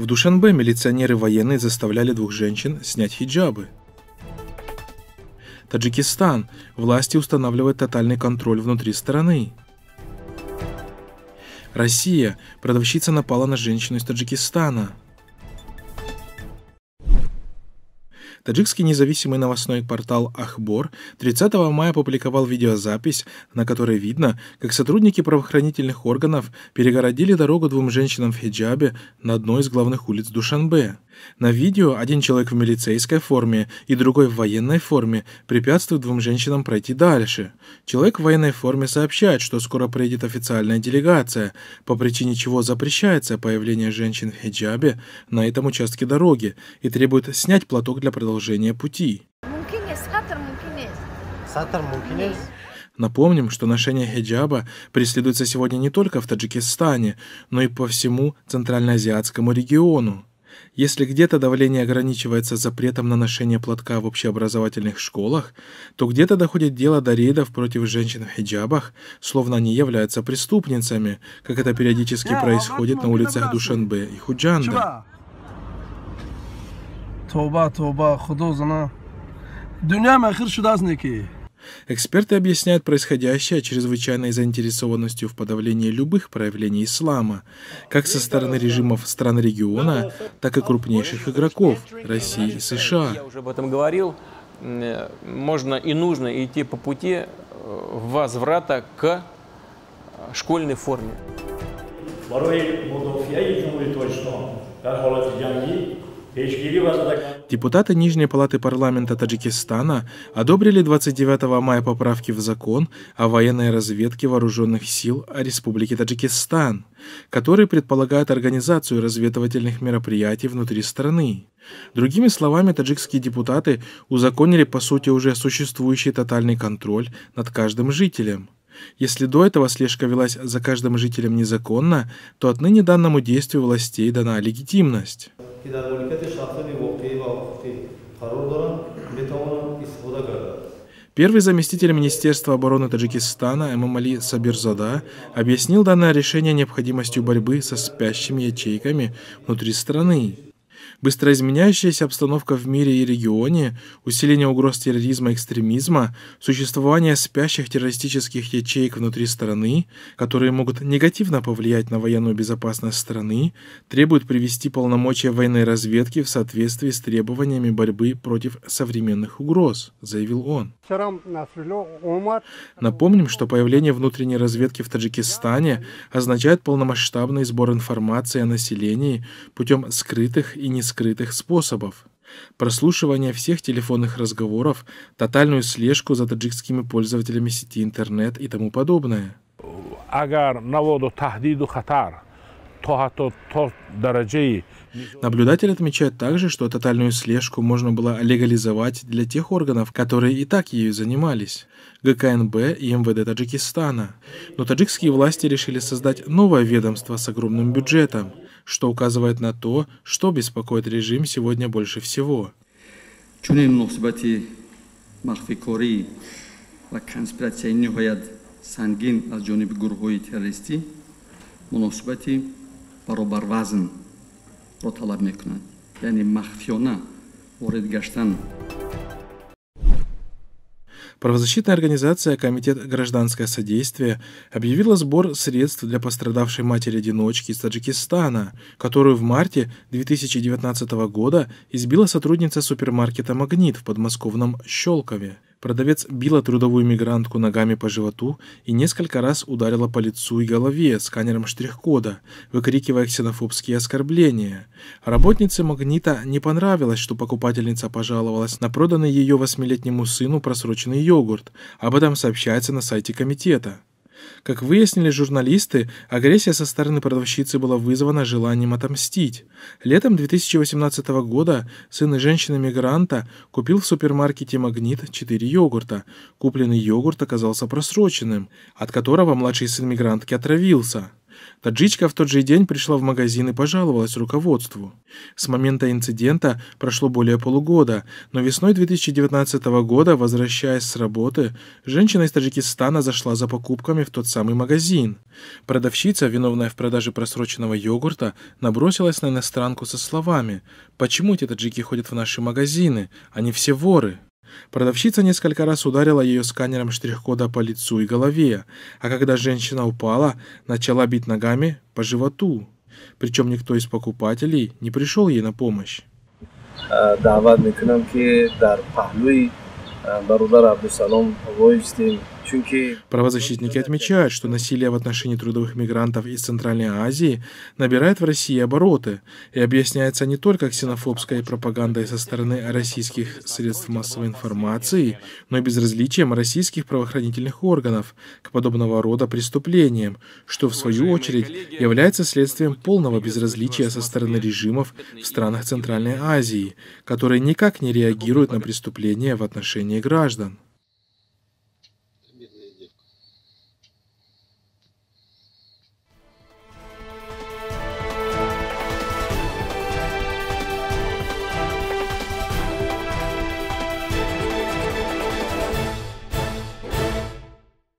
В Душанбе милиционеры военные заставляли двух женщин снять хиджабы. Таджикистан. Власти устанавливают тотальный контроль внутри страны. Россия. Продавщица напала на женщину из Таджикистана. Таджикский независимый новостной портал «Ахбор» 30 мая опубликовал видеозапись, на которой видно, как сотрудники правоохранительных органов перегородили дорогу двум женщинам в хиджабе на одной из главных улиц Душанбе. На видео один человек в милицейской форме и другой в военной форме препятствует двум женщинам пройти дальше. Человек в военной форме сообщает, что скоро приедет официальная делегация, по причине чего запрещается появление женщин в хиджабе на этом участке дороги и требует снять платок для продолжения продолжение пути. Напомним, что ношение хиджаба преследуется сегодня не только в Таджикистане, но и по всему Центральноазиатскому региону. Если где-то давление ограничивается запретом на ношение платка в общеобразовательных школах, то где-то доходит дело до рейдов против женщин в хиджабах, словно они являются преступницами, как это периодически э, происходит на улицах Душанбе и Худжанда. Тоба, тоба, худо зана. махир шудазники. Эксперты объясняют происходящее чрезвычайной заинтересованностью в подавлении любых проявлений ислама, как со стороны режимов стран региона, так и крупнейших игроков – России и США. Я уже об этом говорил. Можно и нужно идти по пути э, возврата к э, школьной форме. Депутаты Нижней палаты парламента Таджикистана одобрили 29 мая поправки в закон о военной разведке вооруженных сил Республики Таджикистан, который предполагает организацию разведывательных мероприятий внутри страны. Другими словами, таджикские депутаты узаконили по сути уже существующий тотальный контроль над каждым жителем. Если до этого слежка велась за каждым жителем незаконно, то отныне данному действию властей дана легитимность. که در ملکیت شخصان واقعی و حقوقی قرار دارند بتوانند استفاده گردند Первый заместитель Министерства обороны Таджикистана Эмамали Сабирзада объяснил данное решение необходимостью борьбы со спящими ячейками внутри страны. Быстроизменяющаяся обстановка в мире и регионе, усиление угроз терроризма и экстремизма, существование спящих террористических ячеек внутри страны, которые могут негативно повлиять на военную безопасность страны, требуют привести полномочия военной разведки в соответствии с требованиями борьбы против современных угроз, заявил он. Напомним, что появление внутренней разведки в Таджикистане означает полномасштабный сбор информации о населении путем скрытых и не скрытых способов. Прослушивание всех телефонных разговоров, тотальную слежку за таджикскими пользователями сети интернет и тому подобное. Наблюдатель отмечает также, что тотальную слежку можно было легализовать для тех органов, которые и так ею занимались – ГКНБ и МВД Таджикистана. Но таджикские власти решили создать новое ведомство с огромным бюджетом – что указывает на то, что беспокоит режим сегодня больше всего. چنین محاسبتی مخفیکاری و کنسپیراتسیای نهایت سنگین از جانب گروه‌های تروریستی مناسبتی برابر وزن را طلب می‌کنند یعنی مخفیانه وارد گشتن Правозащитная организация Комитет гражданское содействие объявила сбор средств для пострадавшей матери-одиночки из Таджикистана, которую в марте 2019 года избила сотрудница супермаркета «Магнит» в подмосковном Щелкове. Продавец била трудовую мигрантку ногами по животу и несколько раз ударила по лицу и голове сканером штрих-кода, выкрикивая ксенофобские оскорбления. Работнице «Магнита» не понравилось, что покупательница пожаловалась на проданный ее восьмилетнему сыну просроченный йогурт. Об этом сообщается на сайте комитета. Как выяснили журналисты, агрессия со стороны продавщицы была вызвана желанием отомстить. Летом 2018 года сын женщины-мигранта купил в супермаркете «Магнит» 4 йогурта. Купленный йогурт оказался просроченным, от которого младший сын мигрантки отравился. Таджичка в тот же день пришла в магазин и пожаловалась руководству. С момента инцидента прошло более полугода, но весной 2019 года, возвращаясь с работы, женщина из Таджикистана зашла за покупками в тот самый магазин. Продавщица, виновная в продаже просроченного йогурта, набросилась на иностранку со словами «Почему эти таджики ходят в наши магазины? Они все воры». Продавщица несколько раз ударила ее сканером штрих-кода по лицу и голове, а когда женщина упала, начала бить ногами по животу. Причем никто из покупателей не пришел ей на помощь. دعوت میکنم که در پهلوی برادر عبدالسلام وایستیم Правозащитники отмечают, что насилие в отношении трудовых мигрантов из Центральной Азии набирает в России обороты и объясняется не только ксенофобской пропагандой со стороны российских средств массовой информации, но и безразличием российских правоохранительных органов к подобного рода преступлениям, что в свою очередь является следствием полного безразличия со стороны режимов в странах Центральной Азии, которые никак не реагируют на преступления в отношении граждан.